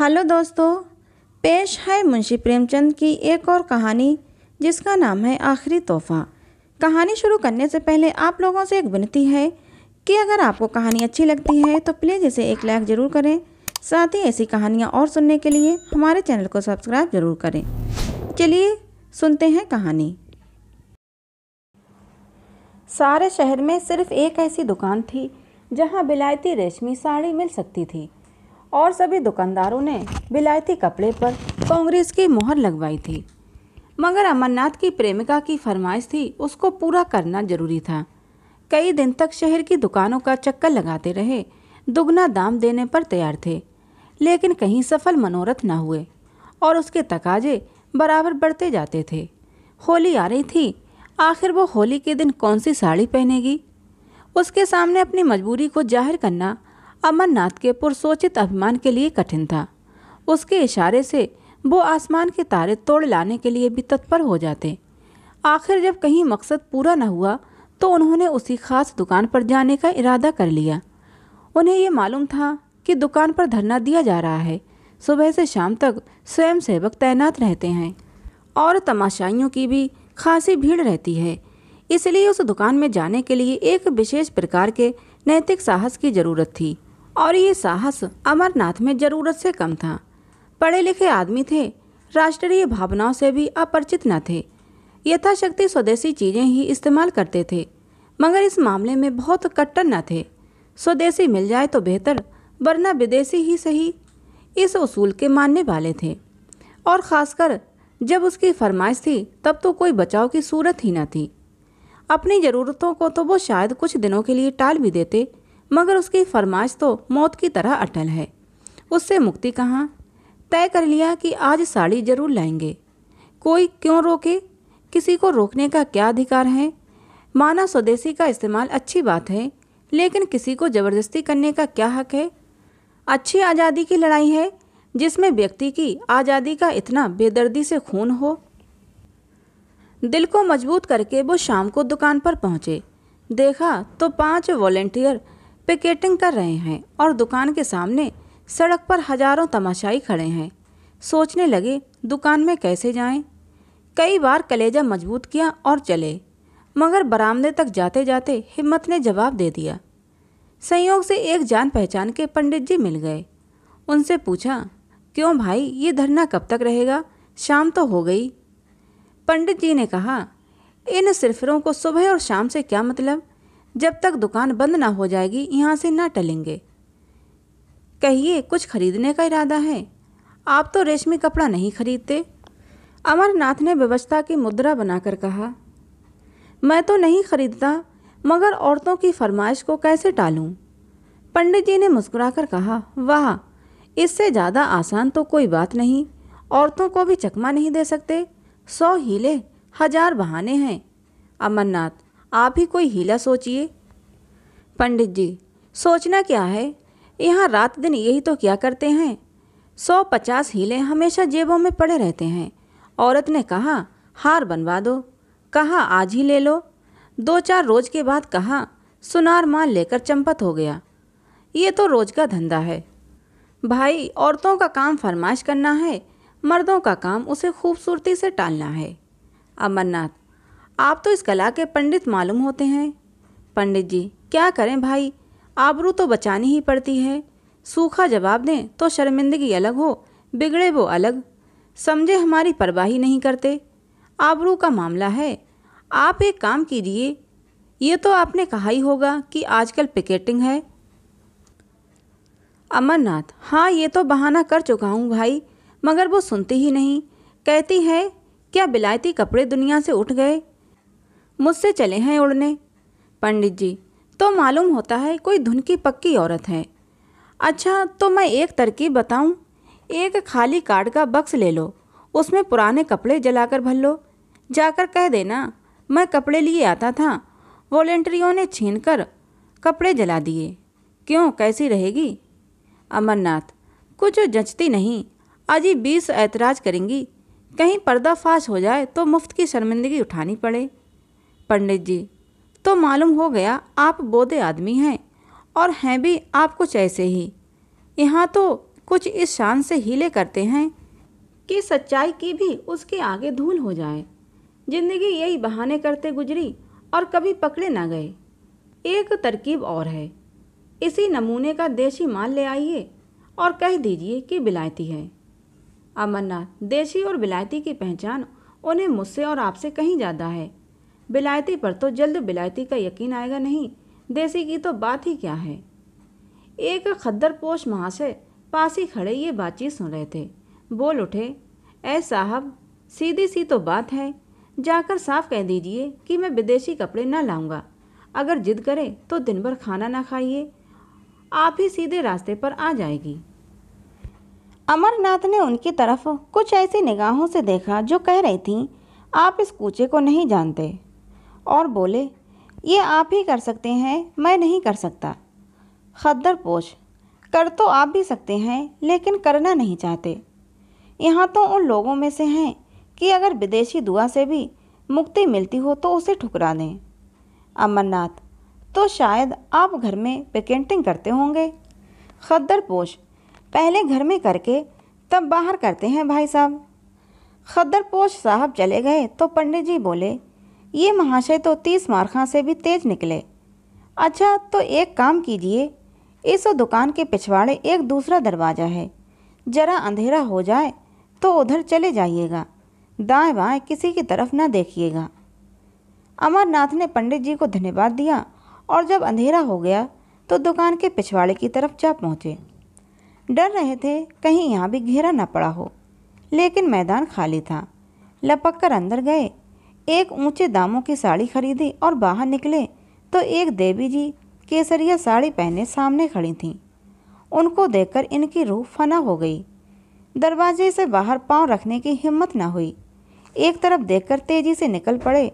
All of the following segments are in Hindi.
हेलो दोस्तों पेश है मुंशी प्रेमचंद की एक और कहानी जिसका नाम है आखिरी तोहफा कहानी शुरू करने से पहले आप लोगों से एक विनती है कि अगर आपको कहानी अच्छी लगती है तो प्लीज़ इसे एक लाइक ज़रूर करें साथ ही ऐसी कहानियाँ और सुनने के लिए हमारे चैनल को सब्सक्राइब ज़रूर करें चलिए सुनते हैं कहानी सारे शहर में सिर्फ एक ऐसी दुकान थी जहाँ बिलायती रेशमी साड़ी मिल सकती थी और सभी दुकानदारों ने विलायती कपड़े पर कांग्रेस की मोहर लगवाई थी मगर अमरनाथ की प्रेमिका की फरमाइश थी उसको पूरा करना जरूरी था कई दिन तक शहर की दुकानों का चक्कर लगाते रहे दुगना दाम देने पर तैयार थे लेकिन कहीं सफल मनोरथ न हुए और उसके तकाजे बराबर बढ़ते जाते थे होली आ रही थी आखिर वो होली के दिन कौन सी साड़ी पहनेगी उसके सामने अपनी मजबूरी को जाहिर करना अमरनाथ के पुरसोचित अभिमान के लिए कठिन था उसके इशारे से वो आसमान के तारे तोड़ लाने के लिए भी तत्पर हो जाते आखिर जब कहीं मकसद पूरा न हुआ तो उन्होंने उसी खास दुकान पर जाने का इरादा कर लिया उन्हें ये मालूम था कि दुकान पर धरना दिया जा रहा है सुबह से शाम तक स्वयं सेवक तैनात रहते हैं और तमाशाइयों की भी खासी भीड़ रहती है इसलिए उस दुकान में जाने के लिए एक विशेष प्रकार के नैतिक साहस की जरूरत थी और ये साहस अमरनाथ में ज़रूरत से कम था पढ़े लिखे आदमी थे राष्ट्रीय भावनाओं से भी अपरिचित न थे यथाशक्ति स्वदेशी चीज़ें ही इस्तेमाल करते थे मगर इस मामले में बहुत कट्टर न थे स्वदेशी मिल जाए तो बेहतर वरना विदेशी ही सही इस उसूल के मानने वाले थे और ख़ासकर जब उसकी फरमाइश थी तब तो कोई बचाव की सूरत ही न थी अपनी ज़रूरतों को तो वो शायद कुछ दिनों के लिए टाल भी देते मगर उसकी फरमाइश तो मौत की तरह अटल है उससे मुक्ति कहाँ तय कर लिया कि आज साड़ी जरूर लाएंगे कोई क्यों रोके किसी को रोकने का क्या अधिकार है माना स्वदेशी का इस्तेमाल अच्छी बात है लेकिन किसी को ज़बरदस्ती करने का क्या हक है अच्छी आज़ादी की लड़ाई है जिसमें व्यक्ति की आज़ादी का इतना बेदर्दी से खून हो दिल को मजबूत करके वो शाम को दुकान पर पहुंचे देखा तो पांच वॉलेंटियर पिकेटिंग कर रहे हैं और दुकान के सामने सड़क पर हजारों तमाशाई खड़े हैं सोचने लगे दुकान में कैसे जाएं? कई बार कलेजा मजबूत किया और चले मगर बरामदे तक जाते जाते हिम्मत ने जवाब दे दिया संयोग से एक जान पहचान के पंडित जी मिल गए उनसे पूछा क्यों भाई ये धरना कब तक रहेगा शाम तो हो गई पंडित जी ने कहा इन सिरफिरों को सुबह और शाम से क्या मतलब जब तक दुकान बंद ना हो जाएगी यहाँ से ना टलेंगे कहिए कुछ खरीदने का इरादा है आप तो रेशमी कपड़ा नहीं खरीदते अमरनाथ ने व्यवस्था की मुद्रा बनाकर कहा मैं तो नहीं खरीदता मगर औरतों की फरमाइश को कैसे टालूं? पंडित जी ने मुस्कुराकर कहा वाह इससे ज़्यादा आसान तो कोई बात नहीं औरतों को भी चकमा नहीं दे सकते सौ हीले हजार बहाने हैं अमरनाथ आप ही कोई हीला सोचिए पंडित जी सोचना क्या है यहाँ रात दिन यही तो क्या करते हैं सौ पचास हीले हमेशा जेबों में पड़े रहते हैं औरत ने कहा हार बनवा दो कहा आज ही ले लो दो चार रोज के बाद कहा सुनार माल लेकर चंपत हो गया ये तो रोज का धंधा है भाई औरतों का काम फरमाइश करना है मर्दों का काम उसे खूबसूरती से टालना है अमरनाथ आप तो इस कला के पंडित मालूम होते हैं पंडित जी क्या करें भाई आबरू तो बचानी ही पड़ती है सूखा जवाब दें तो शर्मिंदगी अलग हो बिगड़े वो अलग समझे हमारी परवाह ही नहीं करते आबरू का मामला है आप एक काम कीजिए ये तो आपने कहा ही होगा कि आजकल पिकेटिंग है अमरनाथ हाँ ये तो बहाना कर चुका हूँ भाई मगर वो सुनती ही नहीं कहती है क्या बिलायती कपड़े दुनिया से उठ गए मुझसे चले हैं उड़ने पंडित जी तो मालूम होता है कोई धुन की पक्की औरत है अच्छा तो मैं एक तरकीब बताऊं? एक खाली कार्ड का बक्स ले लो उसमें पुराने कपड़े जलाकर भर लो जाकर कह देना मैं कपड़े लिए आता था वॉलेंटरियों ने छीन कर कपड़े जला दिए क्यों कैसी रहेगी अमरनाथ कुछ जचती नहीं अजी बीस ऐतराज करेंगी कहीं पर्दाफाश हो जाए तो मुफ्त की शर्मिंदगी उठानी पड़े पंडित जी तो मालूम हो गया आप बोधे आदमी हैं और हैं भी आप कुछ ऐसे ही यहाँ तो कुछ इस शान से हीले करते हैं कि सच्चाई की भी उसके आगे धूल हो जाए जिंदगी यही बहाने करते गुजरी और कभी पकड़े ना गए एक तरकीब और है इसी नमूने का देशी माल ले आइए और कह दीजिए कि बिलायती है अमरनाथ देशी और बिलायती की पहचान उन्हें मुझसे और आपसे कहीं ज़्यादा है बिलायती पर तो जल्द बिलायती का यकीन आएगा नहीं देसी की तो बात ही क्या है एक खद्दर पोश महाशय पास ही खड़े ये बातचीत सुन रहे थे बोल उठे ए साहब सीधी सी तो बात है जाकर साफ कह दीजिए कि मैं विदेशी कपड़े न लाऊंगा अगर जिद करे तो दिन भर खाना ना खाइए आप ही सीधे रास्ते पर आ जाएगी अमरनाथ ने उनकी तरफ कुछ ऐसी निगाहों से देखा जो कह रही थीं आप इस कूचे को नहीं जानते और बोले ये आप ही कर सकते हैं मैं नहीं कर सकता खद्दर पोछ कर तो आप भी सकते हैं लेकिन करना नहीं चाहते यहाँ तो उन लोगों में से हैं कि अगर विदेशी दुआ से भी मुक्ति मिलती हो तो उसे ठुकरा दें अमरनाथ तो शायद आप घर में पेकेंटिंग करते होंगे खद्दर पोश पहले घर में करके तब बाहर करते हैं भाई साहब खद्दर पोश साहब चले गए तो पंडित जी बोले ये महाशय तो तीस मारखा से भी तेज निकले अच्छा तो एक काम कीजिए इस दुकान के पिछवाड़े एक दूसरा दरवाज़ा है ज़रा अंधेरा हो जाए तो उधर चले जाइएगा दाएं बाएं किसी की तरफ ना देखिएगा अमरनाथ ने पंडित जी को धन्यवाद दिया और जब अंधेरा हो गया तो दुकान के पिछवाड़े की तरफ जा पहुँचे डर रहे थे कहीं यहाँ भी घेरा ना पड़ा हो लेकिन मैदान खाली था लपक कर अंदर गए एक ऊंचे दामों की साड़ी खरीदी और बाहर निकले तो एक देवी जी केसरिया साड़ी पहने सामने खड़ी थीं उनको देखकर इनकी रूह फना हो गई दरवाजे से बाहर पांव रखने की हिम्मत ना हुई एक तरफ देखकर तेजी से निकल पड़े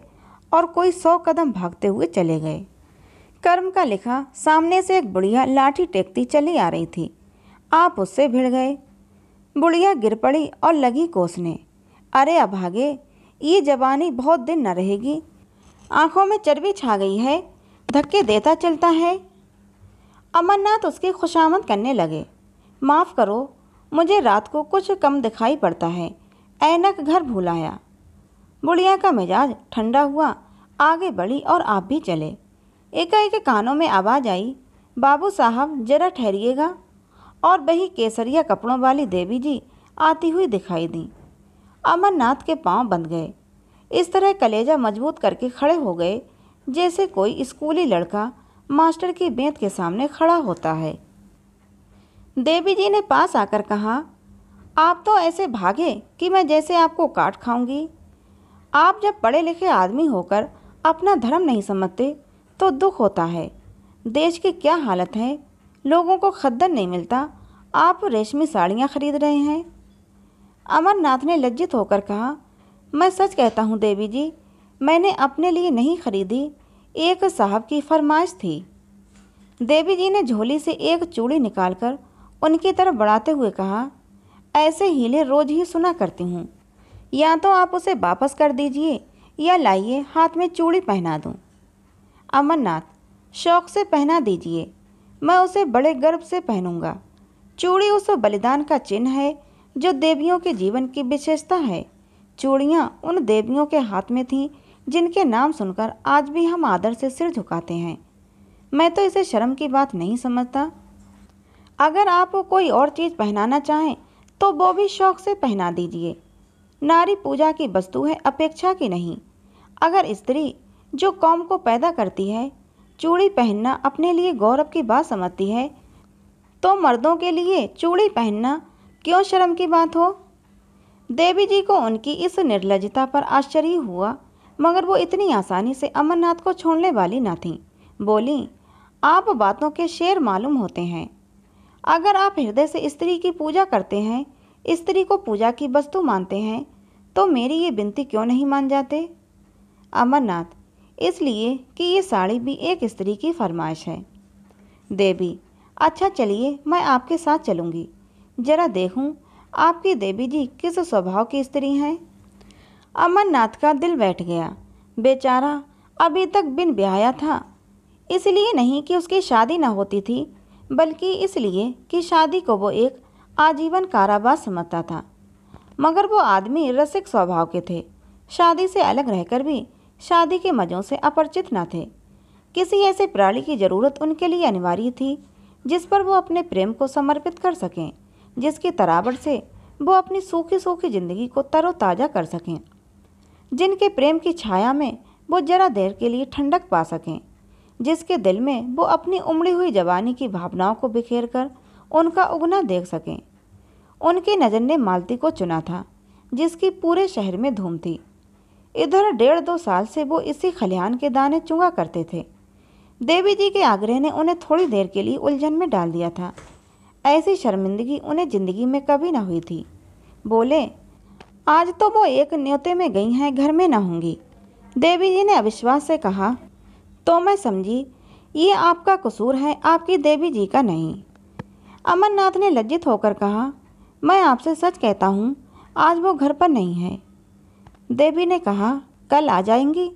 और कोई सौ कदम भागते हुए चले गए कर्म का लिखा सामने से एक बुढ़िया लाठी टेकती चली आ रही थी आप उससे भिड़ गए बुढ़िया गिर पड़ी और लगी कोसने अरे अभागे ये जवानी बहुत दिन न रहेगी आंखों में चर्बी छा गई है धक्के देता चलता है अमरनाथ उसकी खुशामद करने लगे माफ़ करो मुझे रात को कुछ कम दिखाई पड़ता है ऐनक घर भूलाया बुढ़िया का मिजाज ठंडा हुआ आगे बढ़ी और आप भी चले एकाएक एक कानों में आवाज़ आई बाबू साहब जरा ठहरिएगा और बही केसरिया कपड़ों वाली देवी जी आती हुई दिखाई दी अमरनाथ के पांव बंध गए इस तरह कलेजा मजबूत करके खड़े हो गए जैसे कोई स्कूली लड़का मास्टर की बेंत के सामने खड़ा होता है देवी जी ने पास आकर कहा आप तो ऐसे भागे कि मैं जैसे आपको काट खाऊंगी आप जब पढ़े लिखे आदमी होकर अपना धर्म नहीं समझते तो दुख होता है देश की क्या हालत है लोगों को खद्दन नहीं मिलता आप रेशमी साड़ियाँ खरीद रहे हैं अमरनाथ ने लज्जित होकर कहा मैं सच कहता हूँ देवी जी मैंने अपने लिए नहीं खरीदी एक साहब की फरमाइश थी देवी जी ने झोली से एक चूड़ी निकालकर उनकी तरफ बढ़ाते हुए कहा ऐसे हीले रोज ही सुना करती हूँ या तो आप उसे वापस कर दीजिए या लाइए हाथ में चूड़ी पहना दूँ अमरनाथ शौक से पहना दीजिए मैं उसे बड़े गर्व से पहनूंगा चूड़ी उस बलिदान का चिन्ह है जो देवियों के जीवन की विशेषता है चूड़ियाँ उन देवियों के हाथ में थीं जिनके नाम सुनकर आज भी हम आदर से सिर झुकाते हैं मैं तो इसे शर्म की बात नहीं समझता अगर आप कोई और चीज़ पहनाना चाहें तो वो भी शौक से पहना दीजिए नारी पूजा की वस्तु है अपेक्षा की नहीं अगर स्त्री जो कौम को पैदा करती है चूड़ी पहनना अपने लिए गौरव की बात समझती है तो मर्दों के लिए चूड़ी पहनना क्यों शर्म की बात हो देवी जी को उनकी इस निर्लजता पर आश्चर्य हुआ मगर वो इतनी आसानी से अमरनाथ को छोड़ने वाली ना थी बोली आप बातों के शेर मालूम होते हैं अगर आप हृदय से स्त्री की पूजा करते हैं स्त्री को पूजा की वस्तु मानते हैं तो मेरी ये विनती क्यों नहीं मान जाते अमरनाथ इसलिए कि ये साड़ी भी एक स्त्री की फरमाइश है देवी अच्छा चलिए मैं आपके साथ चलूँगी जरा देखूं आपकी देवी जी किस स्वभाव की स्त्री हैं अमरनाथ का दिल बैठ गया बेचारा अभी तक बिन ब्याया था इसलिए नहीं कि उसकी शादी न होती थी बल्कि इसलिए कि शादी को वो एक आजीवन कारावास समझता था मगर वो आदमी रसिक स्वभाव के थे शादी से अलग रहकर भी शादी के मज़ों से अपरिचित न थे किसी ऐसे प्राणी की ज़रूरत उनके लिए अनिवार्य थी जिस पर वो अपने प्रेम को समर्पित कर सकें जिसकी तरावट से वो अपनी सूखी सूखी जिंदगी को तरोताज़ा कर सकें जिनके प्रेम की छाया में वो जरा देर के लिए ठंडक पा सकें जिसके दिल में वो अपनी उमड़ी हुई जवानी की भावनाओं को बिखेर कर उनका उगना देख सकें उनकी नज़र ने मालती को चुना था जिसकी पूरे शहर में धूम थी इधर डेढ़ दो साल से वो इसी खलिहान के दाने चुंगा करते थे देवी जी के आग्रह ने उन्हें थोड़ी देर के लिए उलझन में डाल दिया था ऐसी शर्मिंदगी उन्हें ज़िंदगी में कभी ना हुई थी बोले आज तो वो एक न्योते में गई हैं घर में ना होंगी देवी जी ने अविश्वास से कहा तो मैं समझी ये आपका कसूर है आपकी देवी जी का नहीं अमरनाथ ने लज्जित होकर कहा मैं आपसे सच कहता हूँ आज वो घर पर नहीं है देवी ने कहा कल आ जाएंगी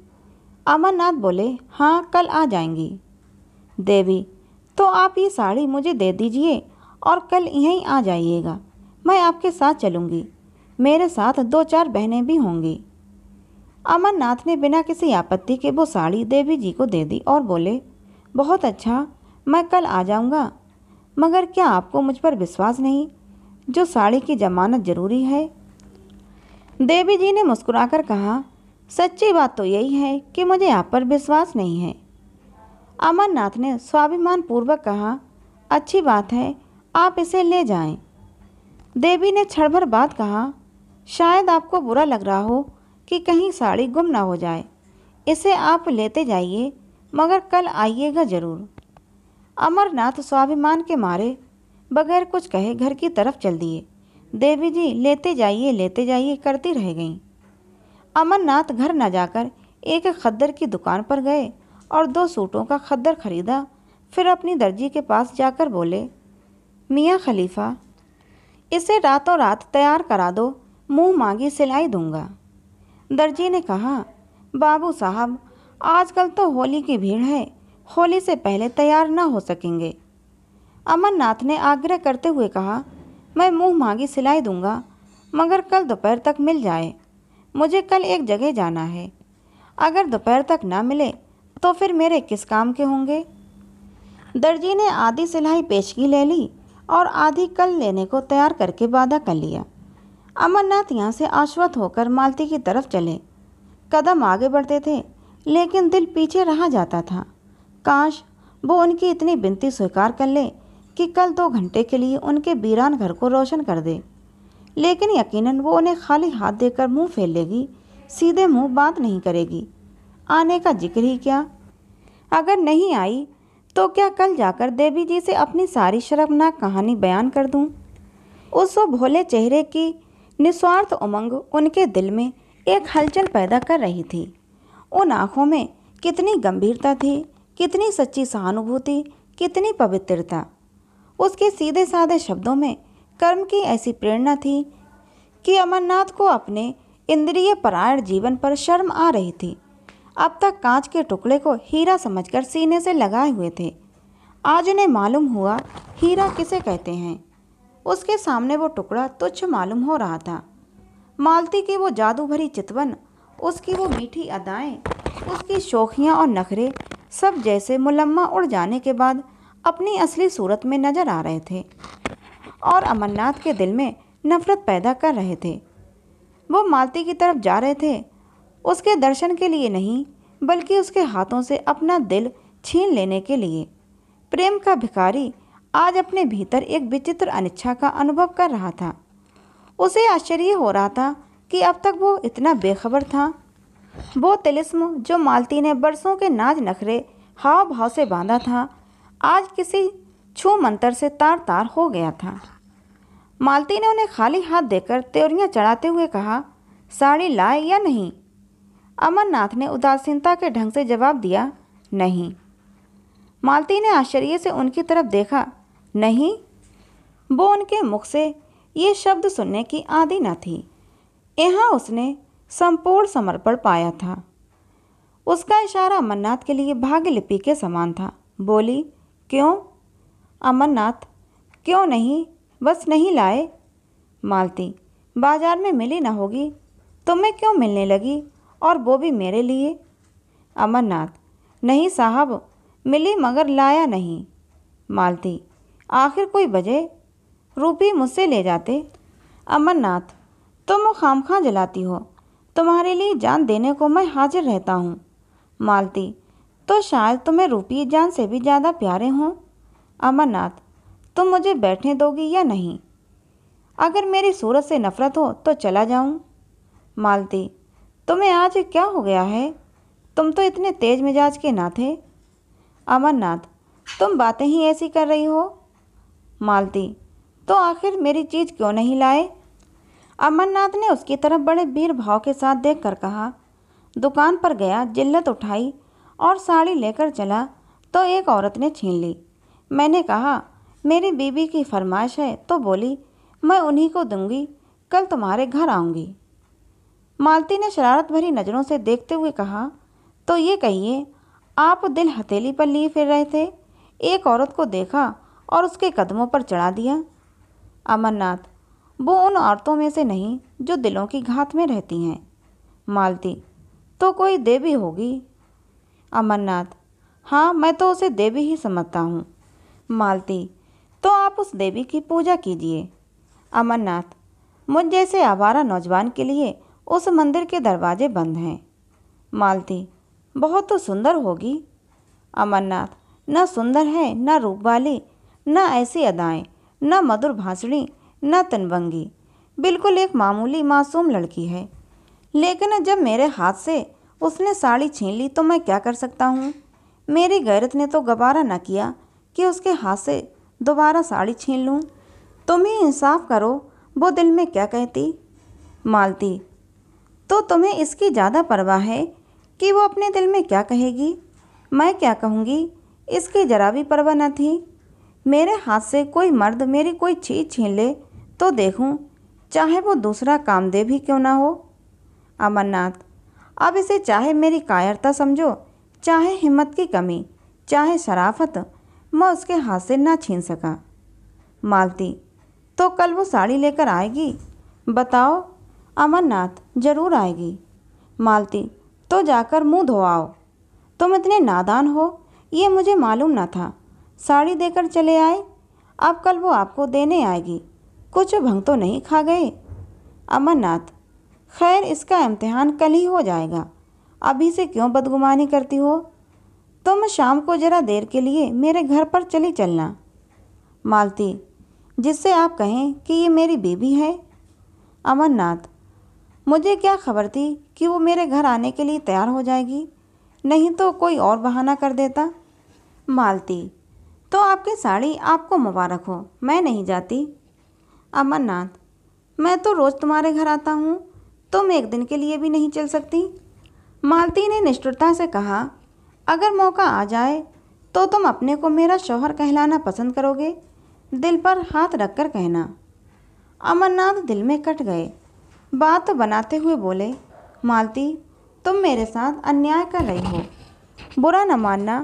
अमरनाथ बोले हाँ कल आ जाएंगी देवी तो आप ये साड़ी मुझे दे दीजिए और कल यहीं आ जाइएगा मैं आपके साथ चलूँगी मेरे साथ दो चार बहनें भी होंगी अमरनाथ ने बिना किसी आपत्ति के वो साड़ी देवी जी को दे दी और बोले बहुत अच्छा मैं कल आ जाऊँगा मगर क्या आपको मुझ पर विश्वास नहीं जो साड़ी की जमानत जरूरी है देवी जी ने मुस्कुराकर कहा सच्ची बात तो यही है कि मुझे आप पर विश्वास नहीं है अमरनाथ ने स्वाभिमान पूर्वक कहा अच्छी बात है आप इसे ले जाएं। देवी ने छड़ भर बात कहा शायद आपको बुरा लग रहा हो कि कहीं साड़ी गुम ना हो जाए इसे आप लेते जाइए मगर कल आइएगा ज़रूर अमरनाथ स्वाभिमान के मारे बगैर कुछ कहे घर की तरफ चल दिए देवी जी लेते जाइए लेते जाइए करती रह गई अमरनाथ घर न जाकर एक खद्दर की दुकान पर गए और दो सूटों का खद्दर खरीदा फिर अपनी दर्जी के पास जाकर बोले मियाँ खलीफा इसे रातों रात तैयार करा दो मुंह मांगी सिलाई दूंगा दर्जी ने कहा बाबू साहब आजकल तो होली की भीड़ है होली से पहले तैयार ना हो सकेंगे अमरनाथ ने आग्रह करते हुए कहा मैं मुंह मांगी सिलाई दूंगा मगर कल दोपहर तक मिल जाए मुझे कल एक जगह जाना है अगर दोपहर तक ना मिले तो फिर मेरे किस काम के होंगे दर्जी ने आधी सिलाई पेशगी ले ली और आधी कल लेने को तैयार करके वादा कर लिया अमरनाथ यहाँ से आश्वत होकर मालती की तरफ चले कदम आगे बढ़ते थे लेकिन दिल पीछे रहा जाता था काश वो उनकी इतनी बिनती स्वीकार कर ले कि कल दो घंटे के लिए उनके बीरान घर को रोशन कर दे लेकिन यकीनन वो उन्हें खाली हाथ देकर मुंह फेर लेगी सीधे मुंह बात नहीं करेगी आने का जिक्र ही क्या अगर नहीं आई तो क्या कल जाकर देवी जी से अपनी सारी शर्मनाक कहानी बयान कर दूं? उस वो भोले चेहरे की निस्वार्थ उमंग उनके दिल में एक हलचल पैदा कर रही थी उन आँखों में कितनी गंभीरता थी कितनी सच्ची सहानुभूति कितनी पवित्रता उसके सीधे साधे शब्दों में कर्म की ऐसी प्रेरणा थी कि अमरनाथ को अपने इंद्रिय परायण जीवन पर शर्म आ रही थी अब तक कांच के टुकड़े को हीरा समझकर सीने से लगाए हुए थे आज उन्हें मालूम हुआ हीरा किसे कहते हैं उसके सामने वो टुकड़ा तुच्छ मालूम हो रहा था मालती की वो जादू भरी चितवन उसकी वो मीठी अदाएं उसकी शोखियाँ और नखरे सब जैसे मुलम्मा उड़ जाने के बाद अपनी असली सूरत में नजर आ रहे थे और अमरनाथ के दिल में नफरत पैदा कर रहे थे वो मालती की तरफ जा रहे थे उसके दर्शन के लिए नहीं बल्कि उसके हाथों से अपना दिल छीन लेने के लिए प्रेम का भिखारी आज अपने भीतर एक विचित्र अनिच्छा का अनुभव कर रहा था उसे आश्चर्य हो रहा था कि अब तक वो इतना बेखबर था वो तिलिस्म जो मालती ने बरसों के नाज नखरे हाव भाव से बांधा था आज किसी छू मंतर से तार तार हो गया था मालती ने उन्हें खाली हाथ देकर त्योरियाँ चढ़ाते हुए कहा साड़ी लाए या नहीं अमरनाथ ने उदासीनता के ढंग से जवाब दिया नहीं मालती ने आश्चर्य से उनकी तरफ देखा नहीं वो उनके मुख से ये शब्द सुनने की आदि न थी यहाँ उसने संपूर्ण समर्पण पाया था उसका इशारा अमरनाथ के लिए भाग्य लिपि के समान था बोली क्यों अमरनाथ क्यों नहीं बस नहीं लाए मालती बाजार में मिली ना होगी तुम्हें क्यों मिलने लगी और वो भी मेरे लिए अमरनाथ नहीं साहब मिली मगर लाया नहीं मालती आखिर कोई बजे रूपी मुझसे ले जाते अमरनाथ तुम खामखा जलाती हो तुम्हारे लिए जान देने को मैं हाजिर रहता हूँ मालती तो शायद तुम्हें रूपी जान से भी ज़्यादा प्यारे हों अमरनाथ तुम मुझे बैठने दोगी या नहीं अगर मेरी सूरत से नफरत हो तो चला जाऊँ मालती तुम्हें आज क्या हो गया है तुम तो इतने तेज मिजाज के ना थे अमरनाथ तुम बातें ही ऐसी कर रही हो मालती तो आखिर मेरी चीज़ क्यों नहीं लाए अमरनाथ ने उसकी तरफ बड़े वीर भाव के साथ देख कर कहा दुकान पर गया जिल्लत उठाई और साड़ी लेकर चला तो एक औरत ने छीन ली मैंने कहा मेरी बीबी की फरमाइश है तो बोली मैं उन्हीं को दूंगी कल तुम्हारे घर आऊँगी मालती ने शरारत भरी नज़रों से देखते हुए कहा तो ये कहिए आप दिल हथेली पर लिए फिर रहे थे एक औरत को देखा और उसके कदमों पर चढ़ा दिया अमरनाथ वो उन औरतों में से नहीं जो दिलों की घात में रहती हैं मालती तो कोई देवी होगी अमरनाथ हाँ मैं तो उसे देवी ही समझता हूँ मालती तो आप उस देवी की पूजा कीजिए अमरनाथ मुझ जैसे आवारा नौजवान के लिए उस मंदिर के दरवाजे बंद हैं मालती बहुत तो सुंदर होगी अमरनाथ न सुंदर है न रूप वाली न ऐसी अदाएं न मधुर भाषणी न तनबंगी बिल्कुल एक मामूली मासूम लड़की है लेकिन जब मेरे हाथ से उसने साड़ी छीन ली तो मैं क्या कर सकता हूँ मेरी गैरत ने तो गबारा न किया कि उसके हाथ से दोबारा साड़ी छीन लूँ तुम ही इंसाफ करो वो दिल में क्या कहती मालती तो तुम्हें इसकी ज़्यादा परवाह है कि वो अपने दिल में क्या कहेगी मैं क्या कहूँगी इसकी जरा भी परवाह न थी मेरे हाथ से कोई मर्द मेरी कोई चीज छीन ले तो देखूँ चाहे वो दूसरा काम दे ही क्यों ना हो अमरनाथ अब इसे चाहे मेरी कायरता समझो चाहे हिम्मत की कमी चाहे शराफत मैं उसके हाथ से ना छीन सका मालती तो कल वो साड़ी लेकर आएगी बताओ अमरनाथ जरूर आएगी मालती तो जाकर मुंह धोआओ तुम इतने नादान हो ये मुझे मालूम ना था साड़ी देकर चले आए अब कल वो आपको देने आएगी कुछ भंग तो नहीं खा गए अमरनाथ खैर इसका इम्तहान कल ही हो जाएगा अभी से क्यों बदगुमानी करती हो तुम शाम को ज़रा देर के लिए मेरे घर पर चली चलना मालती जिससे आप कहें कि ये मेरी बेबी है अमरनाथ मुझे क्या खबर थी कि वो मेरे घर आने के लिए तैयार हो जाएगी नहीं तो कोई और बहाना कर देता मालती तो आपकी साड़ी आपको मुबारक हो मैं नहीं जाती अमरनाथ मैं तो रोज़ तुम्हारे घर आता हूँ तुम एक दिन के लिए भी नहीं चल सकती मालती ने निष्ठुरता से कहा अगर मौका आ जाए तो तुम अपने को मेरा शौहर कहलाना पसंद करोगे दिल पर हाथ रखकर कहना अमरनाथ दिल में कट गए बात तो बनाते हुए बोले मालती तुम मेरे साथ अन्याय कर रही हो बुरा न मानना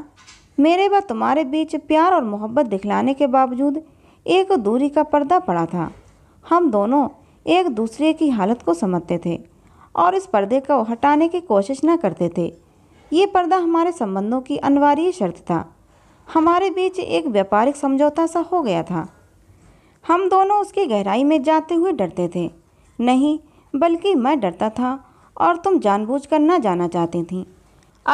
मेरे व तुम्हारे बीच प्यार और मोहब्बत दिखलाने के बावजूद एक दूरी का पर्दा पड़ा था हम दोनों एक दूसरे की हालत को समझते थे और इस पर्दे को हटाने की कोशिश न करते थे ये पर्दा हमारे संबंधों की अनिवार्य शर्त था हमारे बीच एक व्यापारिक समझौता सा हो गया था हम दोनों उसकी गहराई में जाते हुए डरते थे नहीं बल्कि मैं डरता था और तुम जानबूझकर न जाना चाहती थी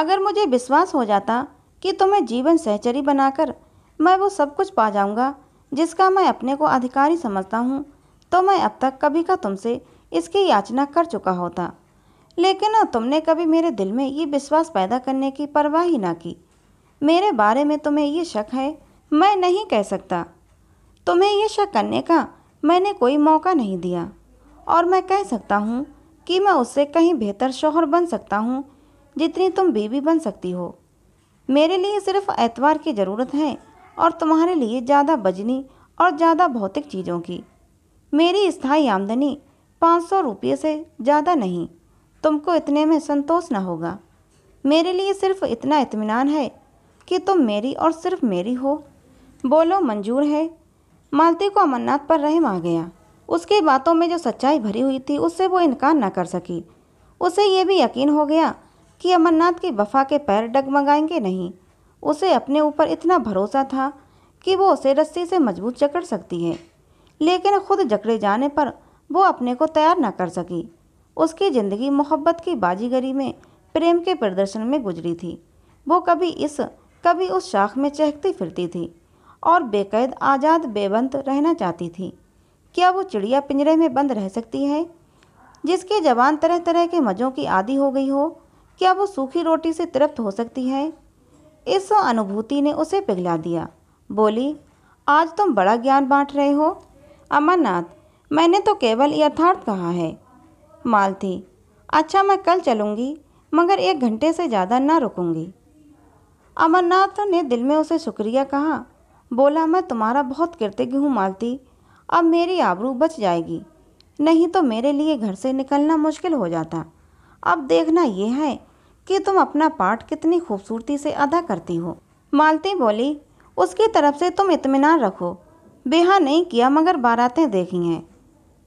अगर मुझे विश्वास हो जाता कि तुम्हें जीवन सहचरी बनाकर मैं वो सब कुछ पा जाऊंगा जिसका मैं अपने को अधिकारी समझता हूँ तो मैं अब तक कभी का तुमसे इसकी याचना कर चुका होता लेकिन तुमने कभी मेरे दिल में ये विश्वास पैदा करने की परवाह ही ना की मेरे बारे में तुम्हें ये शक है मैं नहीं कह सकता तुम्हें यह शक करने का मैंने कोई मौका नहीं दिया और मैं कह सकता हूँ कि मैं उससे कहीं बेहतर शोहर बन सकता हूँ जितनी तुम बीवी बन सकती हो मेरे लिए सिर्फ एतवार की ज़रूरत है और तुम्हारे लिए ज़्यादा बजनी और ज़्यादा भौतिक चीज़ों की मेरी स्थायी आमदनी पाँच सौ रुपये से ज़्यादा नहीं तुमको इतने में संतोष न होगा मेरे लिए सिर्फ इतना इतमान है कि तुम मेरी और सिर्फ मेरी हो बोलो मंजूर है मालती को अमरनाथ पर रहम आ गया उसकी बातों में जो सच्चाई भरी हुई थी उससे वो इनकार ना कर सकी उसे ये भी यकीन हो गया कि अमरनाथ की वफा के पैर डगमगाएंगे नहीं उसे अपने ऊपर इतना भरोसा था कि वो उसे रस्सी से मजबूत जकड़ सकती है लेकिन खुद जकड़े जाने पर वो अपने को तैयार न कर सकी उसकी ज़िंदगी मोहब्बत की बाजीगरी में प्रेम के प्रदर्शन में गुजरी थी वो कभी इस कभी उस शाख में चहकती फिरती थी और बेकैद आज़ाद बेबंत रहना चाहती थी क्या वो चिड़िया पिंजरे में बंद रह सकती है जिसके जबान तरह तरह के मज़ों की आदि हो गई हो क्या वो सूखी रोटी से तृप्त हो सकती है इस अनुभूति ने उसे पिघला दिया बोली आज तुम बड़ा ज्ञान बांट रहे हो अमरनाथ मैंने तो केवल यथार्थ कहा है मालती अच्छा मैं कल चलूँगी मगर एक घंटे से ज़्यादा ना रुकूँगी अमरनाथ ने दिल में उसे शुक्रिया कहा बोला मैं तुम्हारा बहुत कृतज्ञ हूँ मालती अब मेरी आबरू बच जाएगी नहीं तो मेरे लिए घर से निकलना मुश्किल हो जाता अब देखना यह है कि तुम अपना पाठ कितनी खूबसूरती से अदा करती हो मालती बोली उसकी तरफ से तुम इतमान रखो बेहा नहीं किया मगर बारातें देखी हैं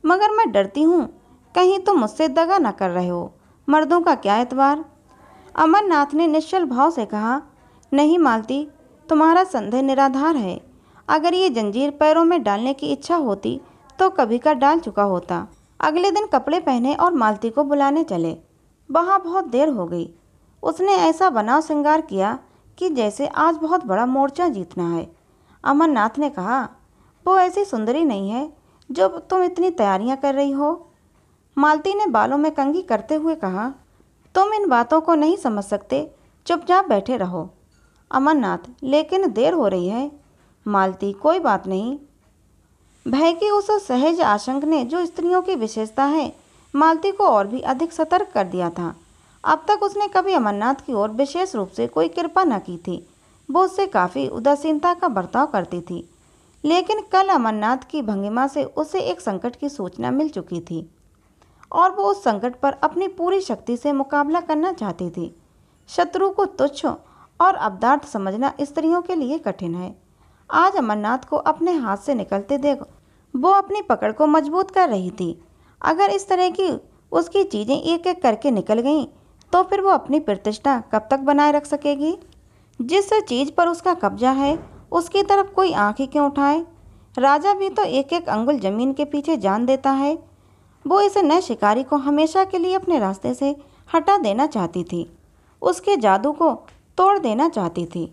मगर मैं डरती हूँ कहीं तुम मुझसे दगा ना कर रहे हो मर्दों का क्या एतबार अमरनाथ ने निश्चल भाव से कहा नहीं मालती तुम्हारा संदेह निराधार है अगर ये जंजीर पैरों में डालने की इच्छा होती तो कभी का डाल चुका होता अगले दिन कपड़े पहने और मालती को बुलाने चले वहाँ बहुत देर हो गई उसने ऐसा बनाव श्रृंगार किया कि जैसे आज बहुत बड़ा मोर्चा जीतना है अमरनाथ ने कहा वो ऐसी सुंदरी नहीं है जो तुम इतनी तैयारियां कर रही हो मालती ने बालों में कंघी करते हुए कहा तुम इन बातों को नहीं समझ सकते चुपचाप बैठे रहो अमरनाथ लेकिन देर हो रही है मालती कोई बात नहीं भय की उस सहज आशंक ने जो स्त्रियों की विशेषता है मालती को और भी अधिक सतर्क कर दिया था अब तक उसने कभी अमरनाथ की ओर विशेष रूप से कोई कृपा न की थी वो उससे काफ़ी उदासीनता का बर्ताव करती थी लेकिन कल अमरनाथ की भंगिमा से उसे एक संकट की सूचना मिल चुकी थी और वो उस संकट पर अपनी पूरी शक्ति से मुकाबला करना चाहती थी शत्रु को तुच्छ और अब्दार्थ समझना स्त्रियों के लिए कठिन है आज अमरनाथ को अपने हाथ से निकलते देख वो अपनी पकड़ को मजबूत कर रही थी अगर इस तरह की उसकी चीज़ें एक एक करके निकल गईं तो फिर वो अपनी प्रतिष्ठा कब तक बनाए रख सकेगी जिस चीज़ पर उसका कब्जा है उसकी तरफ कोई आँख ही क्यों उठाए राजा भी तो एक एक अंगुल जमीन के पीछे जान देता है वो इस नए शिकारी को हमेशा के लिए अपने रास्ते से हटा देना चाहती थी उसके जादू को तोड़ देना चाहती थी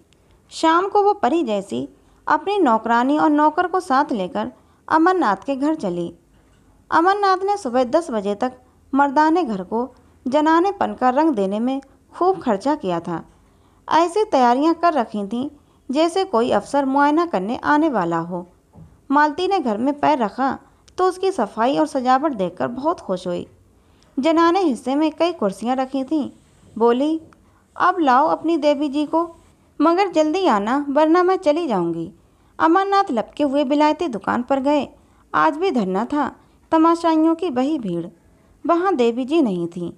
शाम को वो परी जैसी अपनी नौकरानी और नौकर को साथ लेकर अमरनाथ के घर चली अमरनाथ ने सुबह दस बजे तक मर्दाने घर को जनानेपन का रंग देने में खूब खर्चा किया था ऐसी तैयारियां कर रखी थीं जैसे कोई अफसर मुआयना करने आने वाला हो मालती ने घर में पैर रखा तो उसकी सफाई और सजावट देखकर बहुत खुश हुई जनाने हिस्से में कई कुर्सियां रखी थीं बोली अब लाओ अपनी देवी जी को मगर जल्दी आना वरना मैं चली जाऊंगी अमरनाथ लपके हुए बिलायती दुकान पर गए आज भी धरना था तमाशाइयों की वही भीड़ वहाँ देवी जी नहीं थी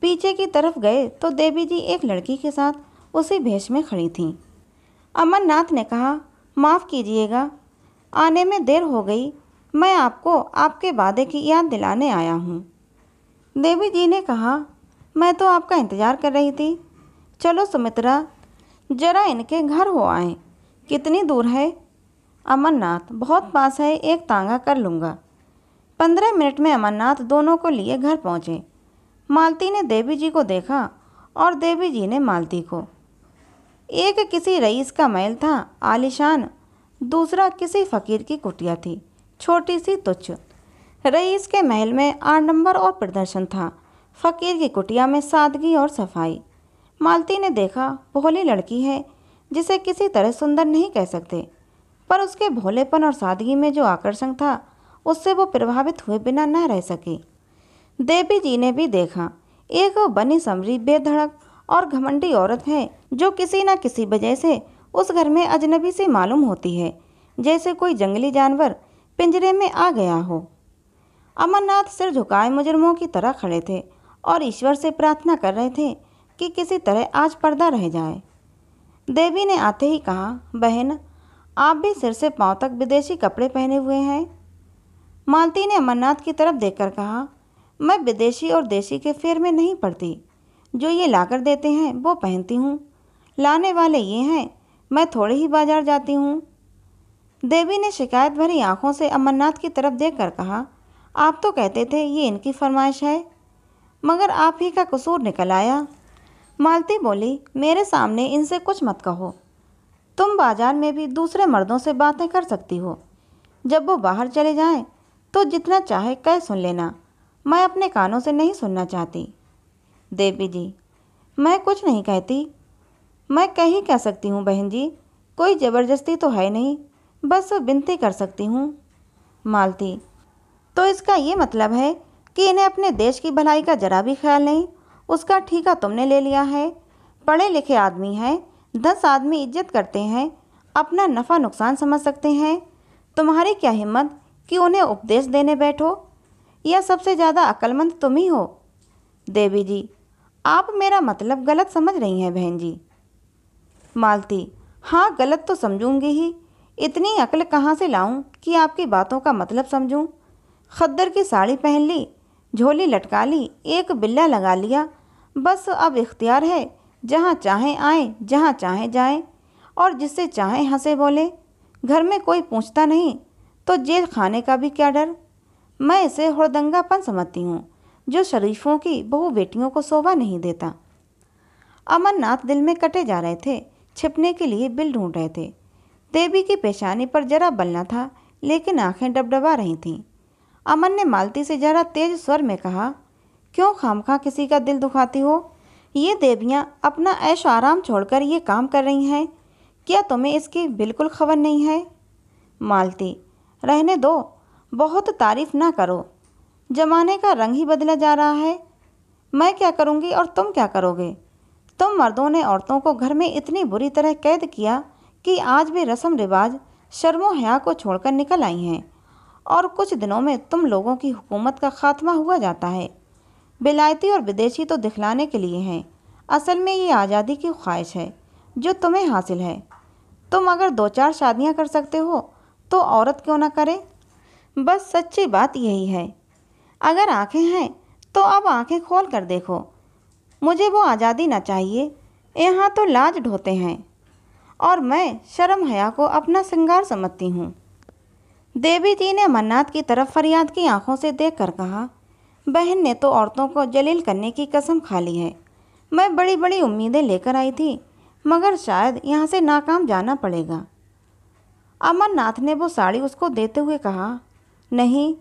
पीछे की तरफ गए तो देवी जी एक लड़की के साथ उसी भेष में खड़ी थी अमरनाथ ने कहा माफ़ कीजिएगा आने में देर हो गई मैं आपको आपके वादे की याद दिलाने आया हूँ देवी जी ने कहा मैं तो आपका इंतज़ार कर रही थी चलो सुमित्रा जरा इनके घर हो आए कितनी दूर है अमरनाथ बहुत पास है एक तांगा कर लूँगा पंद्रह मिनट में अमरनाथ दोनों को लिए घर पहुँचे मालती ने देवी जी को देखा और देवी जी ने मालती को एक किसी रईस का महल था आलिशान दूसरा किसी फ़कीर की कुटिया थी छोटी सी तुच्छ रईस के महल में आठ नंबर और प्रदर्शन था फ़कीर की कुटिया में सादगी और सफाई मालती ने देखा भोली लड़की है जिसे किसी तरह सुंदर नहीं कह सकते पर उसके भोलेपन और सादगी में जो आकर्षण था उससे वो प्रभावित हुए बिना न रह सकी देवी जी ने भी देखा एक बनी समरी बेधड़क और घमंडी औरत है जो किसी न किसी वजह से उस घर में अजनबी से मालूम होती है जैसे कोई जंगली जानवर पिंजरे में आ गया हो अमरनाथ सिर झुकाए मुजरमों की तरह खड़े थे और ईश्वर से प्रार्थना कर रहे थे कि किसी तरह आज पर्दा रह जाए देवी ने आते ही कहा बहन आप भी सिर से पांव तक विदेशी कपड़े पहने हुए हैं मालती ने अमरनाथ की तरफ देखकर कहा मैं विदेशी और देशी के फेर में नहीं पड़ती जो ये लाकर देते हैं वो पहनती हूँ लाने वाले ये हैं मैं थोड़े ही बाजार जाती हूँ देवी ने शिकायत भरी आंखों से अमरनाथ की तरफ देख कर कहा आप तो कहते थे ये इनकी फरमाइश है मगर आप ही का कसूर निकल आया मालती बोली मेरे सामने इनसे कुछ मत कहो तुम बाजार में भी दूसरे मर्दों से बातें कर सकती हो जब वो बाहर चले जाएं तो जितना चाहे कह सुन लेना मैं अपने कानों से नहीं सुनना चाहती देवी जी मैं कुछ नहीं कहती मैं कहीं कह सकती हूँ बहन जी कोई ज़बरदस्ती तो है नहीं बस विनती कर सकती हूँ मालती तो इसका ये मतलब है कि इन्हें अपने देश की भलाई का जरा भी ख्याल नहीं उसका ठीका तुमने ले लिया है पढ़े लिखे आदमी हैं दस आदमी इज्जत करते हैं अपना नफ़ा नुकसान समझ सकते हैं तुम्हारी क्या हिम्मत कि उन्हें उपदेश देने बैठो या सबसे ज़्यादा अक्लमंद तुम ही हो देवी जी आप मेरा मतलब गलत समझ रही हैं बहन जी मालती हाँ गलत तो समझूंगी ही इतनी अकल कहाँ से लाऊं कि आपकी बातों का मतलब समझूं खद्दर की साड़ी पहन ली झोली लटका ली एक बिल्ला लगा लिया बस अब इख्तियार है जहाँ चाहे आए जहाँ चाहे जाए और जिससे चाहे हंसे बोले घर में कोई पूछता नहीं तो जेल खाने का भी क्या डर मैं इसे हड़दंगापन समझती हूँ जो शरीफों की बहु बेटियों को शोभा नहीं देता अमरनाथ दिल में कटे जा रहे थे छिपने के लिए बिल ढूंढ रहे थे देवी की पेशानी पर जरा बलना था लेकिन आंखें डबडबा रही थीं अमन ने मालती से जरा तेज स्वर में कहा क्यों खामखा किसी का दिल दुखाती हो ये देवियाँ अपना ऐश आराम छोड़कर ये काम कर रही हैं क्या तुम्हें इसकी बिल्कुल खबर नहीं है मालती रहने दो बहुत तारीफ ना करो जमाने का रंग ही बदला जा रहा है मैं क्या करूँगी और तुम क्या करोगे तुम मर्दों ने औरतों को घर में इतनी बुरी तरह कैद किया कि आज भी रस्म रिवाज शर्मो हया को छोड़कर निकल आई हैं और कुछ दिनों में तुम लोगों की हुकूमत का खात्मा हुआ जाता है बिलायती और विदेशी तो दिखलाने के लिए हैं असल में ये आज़ादी की ख्वाहिश है जो तुम्हें हासिल है तुम अगर दो चार शादियां कर सकते हो तो औरत क्यों ना करे बस सच्ची बात यही है अगर आंखें हैं तो अब आंखें खोल कर देखो मुझे वो आज़ादी ना चाहिए यहाँ तो लाज ढोते हैं और मैं शर्म हया को अपना श्रृंगार समझती हूँ देवी जी ने मन्नाथ की तरफ फरियाद की आंखों से देख कर कहा बहन ने तो औरतों को जलील करने की कसम खा ली है मैं बड़ी बड़ी उम्मीदें लेकर आई थी मगर शायद यहाँ से नाकाम जाना पड़ेगा अमरनाथ ने वो साड़ी उसको देते हुए कहा नहीं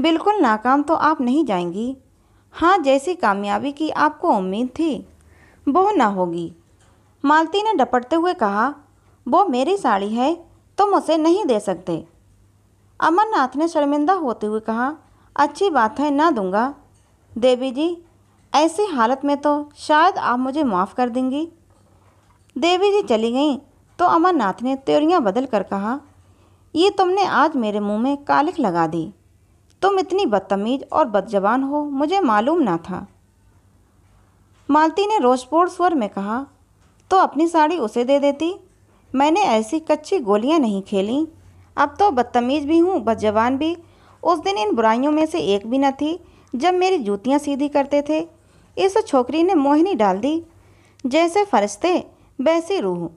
बिल्कुल नाकाम तो आप नहीं जाएंगी हाँ जैसी कामयाबी की आपको उम्मीद थी वो ना होगी मालती ने डपटते हुए कहा वो मेरी साड़ी है तुम उसे नहीं दे सकते अमरनाथ ने शर्मिंदा होते हुए कहा अच्छी बात है ना दूंगा देवी जी ऐसी हालत में तो शायद आप मुझे माफ़ कर देंगी देवी जी चली गईं तो अमरनाथ ने त्योरियाँ बदल कर कहा ये तुमने आज मेरे मुंह में कालिख लगा दी तुम इतनी बदतमीज़ और बदजबान हो मुझे मालूम ना था मालती ने रोजपोड़ स्वर में कहा तो अपनी साड़ी उसे दे देती मैंने ऐसी कच्ची गोलियां नहीं खेलीं अब तो बदतमीज़ भी हूँ बदजवान भी उस दिन इन बुराइयों में से एक भी न थी जब मेरी जूतियाँ सीधी करते थे इस छोकरी ने मोहिनी डाल दी जैसे फरिश्ते वैसी रूह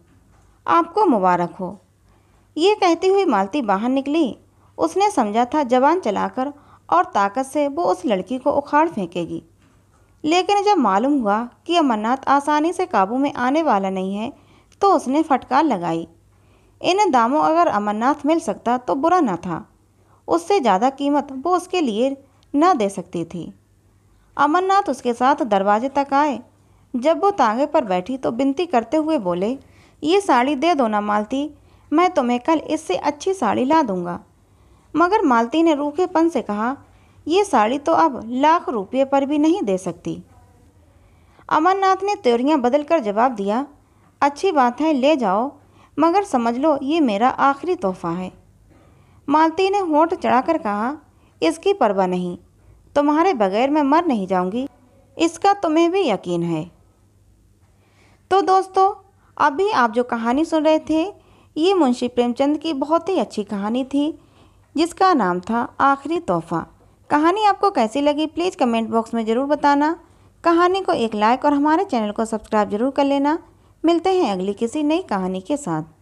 आपको मुबारक हो ये कहती हुई मालती बाहर निकली उसने समझा था जवान चलाकर और ताकत से वो उस लड़की को उखाड़ फेंकेगी लेकिन जब मालूम हुआ कि अमरनाथ आसानी से काबू में आने वाला नहीं है तो उसने फटकार लगाई इन दामों अगर अमरनाथ मिल सकता तो बुरा ना था उससे ज़्यादा कीमत वो उसके लिए न दे सकती थी अमरनाथ उसके साथ दरवाजे तक आए जब वो तांगे पर बैठी तो बिनती करते हुए बोले ये साड़ी दे दो ना मालती मैं तुम्हें कल इससे अच्छी साड़ी ला दूंगा मगर मालती ने रूखेपन से कहा ये साड़ी तो अब लाख रुपये पर भी नहीं दे सकती अमरनाथ ने त्योरियाँ बदल कर जवाब दिया अच्छी बात है ले जाओ मगर समझ लो ये मेरा आखिरी तोहफा है मालती ने होठ चढ़ाकर कहा इसकी परवाह नहीं तुम्हारे बगैर मैं मर नहीं जाऊंगी इसका तुम्हें भी यकीन है तो दोस्तों अभी आप जो कहानी सुन रहे थे ये मुंशी प्रेमचंद की बहुत ही अच्छी कहानी थी जिसका नाम था आखिरी तोहफा कहानी आपको कैसी लगी प्लीज़ कमेंट बॉक्स में ज़रूर बताना कहानी को एक लाइक और हमारे चैनल को सब्सक्राइब जरूर कर लेना मिलते हैं अगली किसी नई कहानी के साथ